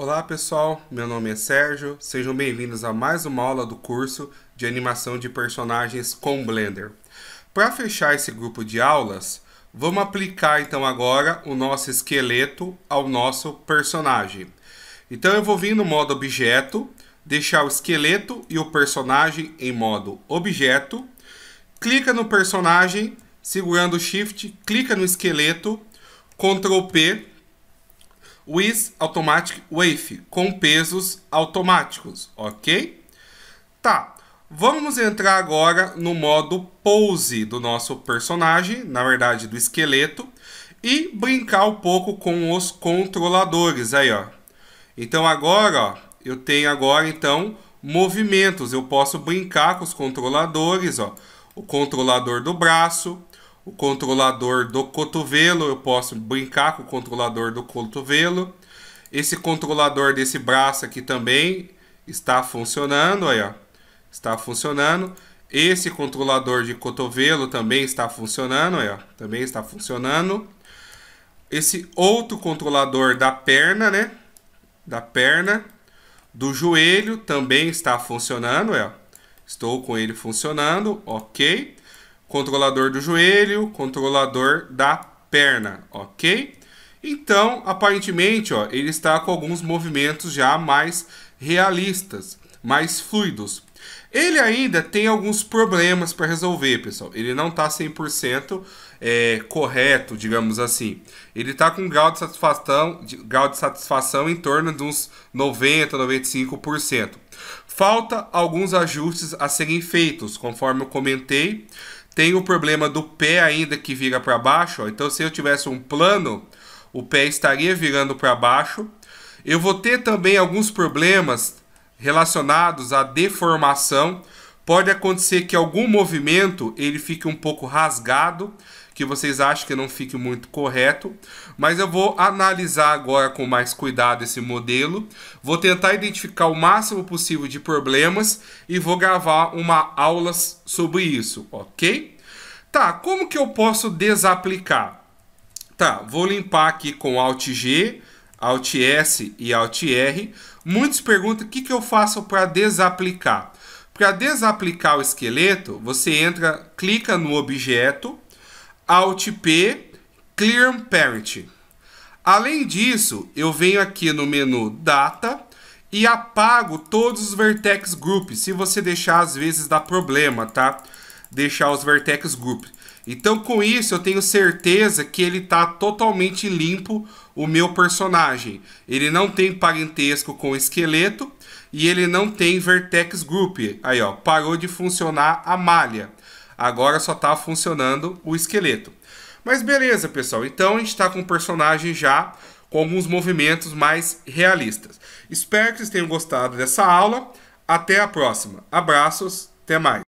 Olá pessoal, meu nome é Sérgio, sejam bem-vindos a mais uma aula do curso de animação de personagens com Blender. Para fechar esse grupo de aulas, vamos aplicar então agora o nosso esqueleto ao nosso personagem. Então eu vou vir no modo objeto, deixar o esqueleto e o personagem em modo objeto, clica no personagem, segurando o shift, clica no esqueleto, Ctrl P, with automatic wave, com pesos automáticos, ok? Tá, vamos entrar agora no modo pose do nosso personagem, na verdade do esqueleto, e brincar um pouco com os controladores aí, ó. Então agora, ó, eu tenho agora então movimentos, eu posso brincar com os controladores, ó. O controlador do braço, o controlador do cotovelo, eu posso brincar com o controlador do cotovelo. Esse controlador desse braço aqui também está funcionando, olha está funcionando. Esse controlador de cotovelo também está funcionando, olha também está funcionando. Esse outro controlador da perna, né, da perna, do joelho também está funcionando, olha estou com ele funcionando, ok controlador do joelho, controlador da perna, ok? Então, aparentemente, ó, ele está com alguns movimentos já mais realistas, mais fluidos. Ele ainda tem alguns problemas para resolver, pessoal. Ele não está 100% é, correto, digamos assim. Ele está com grau de, satisfação, de, grau de satisfação em torno de uns 90%, 95%. Falta alguns ajustes a serem feitos, conforme eu comentei. Tem o problema do pé ainda que vira para baixo. Ó. Então, se eu tivesse um plano, o pé estaria virando para baixo. Eu vou ter também alguns problemas relacionados à deformação. Pode acontecer que algum movimento ele fique um pouco rasgado, que vocês acham que não fique muito correto, mas eu vou analisar agora com mais cuidado esse modelo, vou tentar identificar o máximo possível de problemas e vou gravar uma aula sobre isso, ok? Tá, como que eu posso desaplicar? Tá, vou limpar aqui com Alt G, Alt S e Alt R. Muitos perguntam o que, que eu faço para desaplicar. Para desaplicar o esqueleto, você entra, clica no objeto, Alt P, Clear Parent. Além disso, eu venho aqui no menu Data e apago todos os Vertex Group. Se você deixar, às vezes dá problema, tá? deixar os vertex group. Então com isso eu tenho certeza que ele está totalmente limpo o meu personagem. Ele não tem parentesco com esqueleto e ele não tem vertex group. Aí ó, parou de funcionar a malha. Agora só está funcionando o esqueleto. Mas beleza, pessoal. Então a gente está com o personagem já com alguns movimentos mais realistas. Espero que vocês tenham gostado dessa aula. Até a próxima. Abraços, até mais.